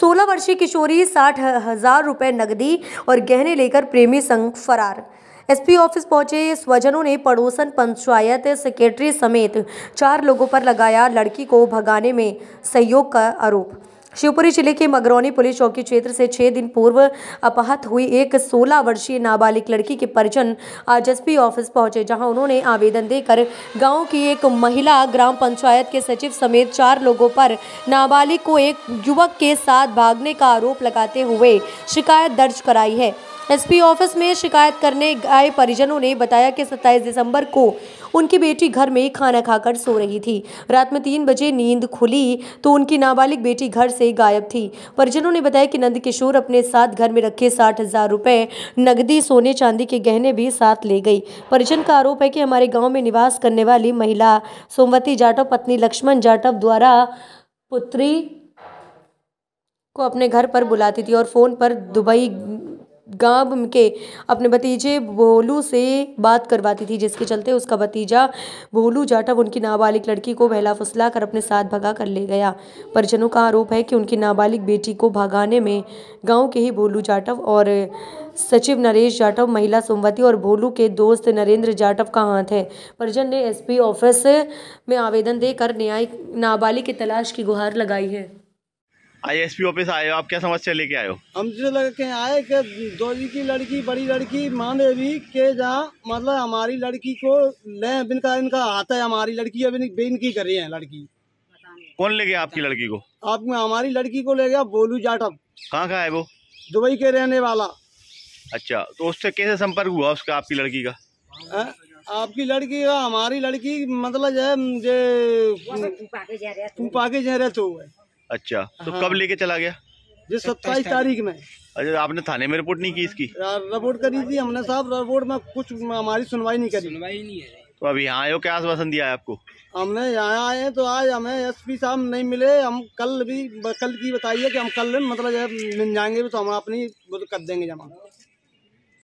सोलह वर्षीय किशोरी साठ हजार रुपए नकदी और गहने लेकर प्रेमी संग फरार एसपी ऑफिस पहुंचे स्वजनों ने पड़ोसन पंचायत सेक्रेटरी समेत चार लोगों पर लगाया लड़की को भगाने में सहयोग का आरोप शिवपुरी जिले के मगरौनी पुलिस चौकी क्षेत्र से छह दिन पूर्व अपहत हुई एक 16 वर्षीय नाबालिग लड़की के परिजन आज एसपी ऑफिस पहुंचे जहां उन्होंने आवेदन देकर गांव की एक महिला ग्राम पंचायत के सचिव समेत चार लोगों पर नाबालिग को एक युवक के साथ भागने का आरोप लगाते हुए शिकायत दर्ज कराई है एसपी ऑफिस में शिकायत करने आए परिजनों ने बताया कि 27 दिसंबर को उनकी बेटी घर में खाना खाकर सो रही थी रात में तीन बजे नींद खुली तो उनकी नाबालिग बेटी घर से गायब थी परिजनों ने बताया कि नंद किशोर अपने साथ घर में रखे साठ हजार रुपये नकदी सोने चांदी के गहने भी साथ ले गई परिजन का आरोप है कि हमारे गाँव में निवास करने वाली महिला सोमवती जाटव पत्नी लक्ष्मण जाटव द्वारा पुत्री को अपने घर पर बुलाती थी और फ़ोन पर दुबई गाँव के अपने भतीजे भोलू से बात करवाती थी जिसके चलते उसका भतीजा भोलू जाटव उनकी नाबालिग लड़की को बहला फुसला कर अपने साथ भगा कर ले गया परिजनों का आरोप है कि उनकी नाबालिग बेटी को भगाने में गाँव के ही भोलू जाटव और सचिव नरेश जाटव महिला सोमवती और भोलू के दोस्त नरेंद्र जाटव का हाथ है परिजन ने एस ऑफिस में आवेदन देकर न्यायिक नाबालिग की तलाश की गुहार लगाई है आईएसपी ऑफिस आए हो आप क्या समस्या लेके आए हो हम जो लेके आए कि जी की लड़की बड़ी लड़की माने भी के जा मतलब हमारी लड़की को ले इनका इनका हाथ है हमारी लड़की अब इनकी कर रही है लड़की कौन ले गया आपकी लड़की को आप हमारी लड़की को ले गया बोलू जाटव कहाँ का है वो दुबई के रहने वाला अच्छा तो उससे कैसे संपर्क हुआ उसका आपकी लड़की का आ? आपकी लड़की का हमारी लड़की मतलब जो है पाके जा रहे तो अच्छा तो हाँ। कब लेके चला गया जी सत्ताईस तारीख में अच्छा तो आपने थाने में रिपोर्ट नहीं की इसकी रिपोर्ट करी थी हमने साहब रिपोर्ट में कुछ हमारी सुनवाई नहीं करी सुनवाई नहीं है तो अभी यहाँ आयो क्या आश्वासन दिया है आपको हमने यहाँ आए तो आज हमें एसपी साहब नहीं मिले हम कल भी कल की बताइए कि हम कल मतलब मिल जाएंगे तो हम अपनी तो कर देंगे जमा